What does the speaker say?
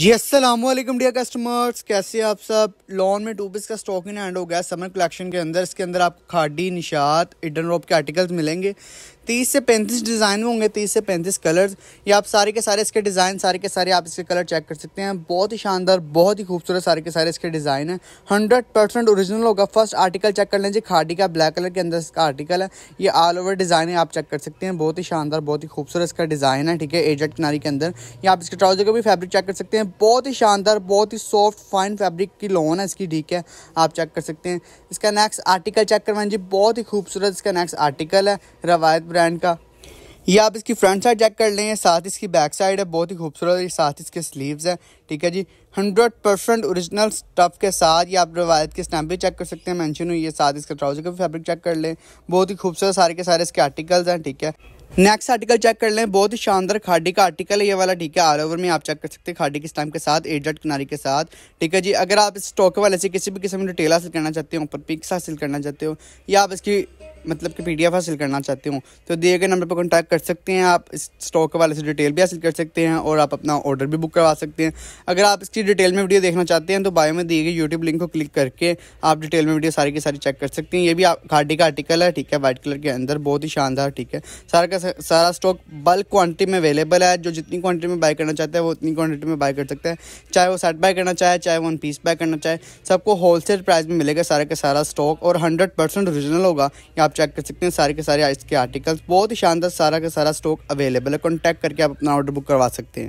जी वालेकुम dear customers कैसे आप सब लॉन में टू पीस का स्टॉक इन हैंड हो गया समर कलेक्शन के अंदर इसके अंदर आपको खाडी निशात इडन रोप के आर्टिकल्स मिलेंगे तीस से पैंतीस डिज़ाइन होंगे तीस से पैंतीस कलर्स ये आप सारे के सारे इसके डिज़ाइन सारे के सारे आप इसके कलर चेक कर सकते हैं बहुत ही शानदार बहुत ही खूबसूरत सारे के सारे इसके डिज़ाइन है हंड्रेड परसेंट ओरिजिनल होगा फर्स्ट आर्टिकल चेक कर लें जी खाटी का ब्लैक कलर के अंदर इसका आर्टिकल है ये ऑल ओवर डिज़ाइन है आप चेक कर सकते हैं बहुत ही शानदार बहुत ही खूबसूरत इसका डिज़ाइन है ठीक है एजट किनारी के अंदर ये आप इसके ट्राउजर का भी फैब्रिक चेक कर सकते हैं बहुत ही शानदार बहुत ही सॉफ्ट फाइन फैब्रिक की लोन है इसकी ठीक है आप चेक कर सकते हैं इसका नेक्स्ट आर्टिकल चेक करवाएं जी बहुत ही खूबसूरत इसका नेक्स्ट आर्टिकल है रवायत ब्रांड का ये आप इसकी फ्रंट साइड चेक कर लें साथ इसकी बैक साइड है बहुत ही खूबसूरत है साथ इसके स्लीव्स हैं ठीक है जी हंड्रेड परसेंट ओरिजिनल स्टफ़ के साथ ये आप रवायत के स्टैम्प भी चेक कर सकते हैं मेंशन हुई है साथ इसके ट्राउज़र का फैब्रिक चेक कर लें बहुत ही खूबसूरत सारे के सारे इसके आर्टिकल्स हैं ठीक है नेक्स्ट आर्टिकल चेक कर लें बहुत ही शानदार खाडी का आर्टिकल है ये वाला ठीक है ऑल ओवर में आप चेक कर सकते हैं खाडी के स्टैम्प के साथ एडजट किनारी के साथ ठीक है जी अगर आप इस स्टॉक वाले से किसी भी किस्म का डिटेल हासिल करना चाहते हो ऊपर पिक्स हासिल करना चाहते हो या आप इसकी मतलब कि पी हासिल करना चाहते हो तो दिए गए नंबर पर कॉन्टैक्ट कर सकते हैं आप इस स्टॉक के वाले से डिटेल भी हासिल कर सकते हैं और आप अपना ऑर्डर भी बुक करवा सकते हैं अगर आप इसकी डिटेल में वीडियो देखना चाहते हैं तो बायो में दिए गए यूट्यूब लिंक को क्लिक करके आप डिटेल में वीडियो सारी की सारी चेक कर सकते हैं ये भी आप का आर्टिकल है ठीक है वाइट कलर के अंदर बहुत ही शानदार ठीक है सारा का सारा स्टॉक बल्क क्वान्टिटी में अवेलेबल है जो जितनी क्वान्टिटी में बाय करना चाहते हैं वो उतनी क्वान्टिटी में बाय कर सकते हैं चाहे वो सेट बाय करना चाहे चाहे वन पीस बाय करना चाहे सबको होलसेल प्राइस में मिलेगा सारा का सारा स्टॉक और हंड्रेड परसेंट होगा या चेक कर सकते हैं सारे के सारे आज के आर्टिकल्स बहुत ही शानदार सारा का सारा स्टॉक अवेलेबल है कॉन्टैक्ट करके आप अपना ऑर्डर बुक करवा सकते हैं